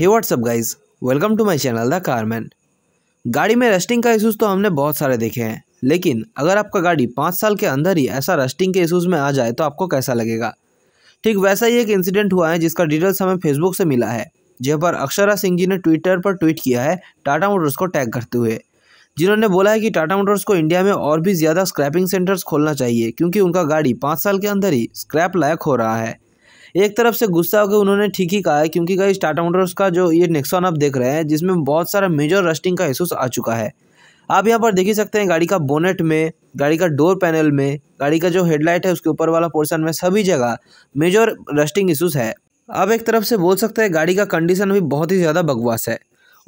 hey what's up guys welcome to my channel the Carman गाड़ी में rusting का issues तो हमने बहुत सारे देखे हैं लेकिन अगर आपका गाड़ी पाँच साल के अंदर ही ऐसा रस्टिंग के इशूज़ में आ जाए तो आपको कैसा लगेगा ठीक वैसा ही एक इंसिडेंट हुआ है जिसका डिटेल्स हमें फेसबुक से मिला है जहाँ पर अक्षरा सिंह जी ने ट्विटर पर ट्वीट किया है टाटा मोटर्स को टैग करते हुए जिन्होंने बोला है कि टाटा मोटर्स को इंडिया में और भी ज़्यादा स्क्रैपिंग सेंटर्स खोलना चाहिए क्योंकि उनका गाड़ी पाँच साल के अंदर ही स्क्रैप लायक हो रहा है एक तरफ से गुस्सा होकर उन्होंने ठीक ही कहा है क्योंकि कई टाटा मोटर्स का जो ये नेक्सॉन आप देख रहे हैं जिसमें बहुत सारा मेजर रस्टिंग का एहसूस आ चुका है आप यहाँ पर देख ही सकते हैं गाड़ी का बोनेट में गाड़ी का डोर पैनल में गाड़ी का जो हेडलाइट है उसके ऊपर वाला पोर्सन में सभी जगह मेजर रस्टिंग इशूज़ है आप एक तरफ से बोल सकते हैं गाड़ी का कंडीशन भी बहुत ही ज़्यादा बकवास है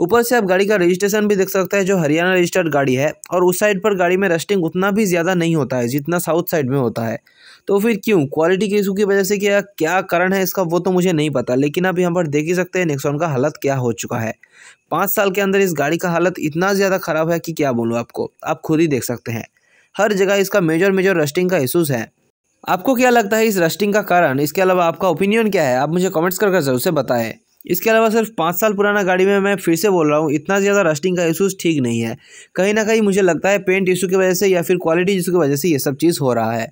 ऊपर से आप गाड़ी का रजिस्ट्रेशन भी देख सकते हैं जो हरियाणा रजिस्टर्ड गाड़ी है और उस साइड पर गाड़ी में रस्टिंग उतना भी ज़्यादा नहीं होता है जितना साउथ साइड में होता है तो फिर क्यों क्वालिटी के इशू की वजह से क्या क्या कारण है इसका वो तो मुझे नहीं पता लेकिन अब यहाँ पर देख ही सकते हैं नेक्सॉन का हालत क्या हो चुका है पाँच साल के अंदर इस गाड़ी का हालत इतना ज़्यादा ख़राब है कि क्या बोलूँ आपको आप खुद ही देख सकते हैं हर जगह इसका मेजर मेजर रस्टिंग का इशूज़ है आपको क्या लगता है इस रस्टिंग का कारण इसके अलावा आपका ओपिनियन क्या है आप मुझे कमेंट्स करके जरूर से बताएं इसके अलावा सिर्फ पाँच साल पुराना गाड़ी में मैं फिर से बोल रहा हूँ इतना ज़्यादा रस्टिंग का इशूज़ ठीक नहीं है कहीं ना कहीं मुझे लगता है पेंट इशू की वजह से या फिर क्वालिटी इशू की वजह से ये सब चीज़ हो रहा है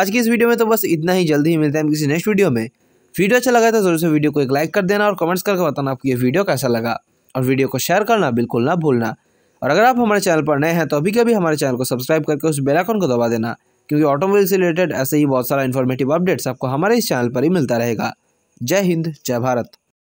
आज की इस वीडियो में तो बस इतना ही जल्दी ही मिलता है किसी नेक्स्ट वीडियो में वीडियो अच्छा लगा तो ज़रूर से वीडियो को एक लाइक कर देना और कमेंट्स करके बताना आपको ये वीडियो कैसा लगा और वीडियो को शेयर करना बिल्कुल ना भूलना और अगर आप हमारे चैनल पर नए हैं तो अभी कभी हमारे चैनल को सब्सक्राइब करके उस बेलाइकन को दबा देना क्योंकि ऑटोमोबाइल से रिलेटेड ऐसे ही बहुत सारा इन्फॉर्मेटिव अपडेट्स आपको हमारे इस चैनल पर ही मिलता रहेगा जय हिंद जय भारत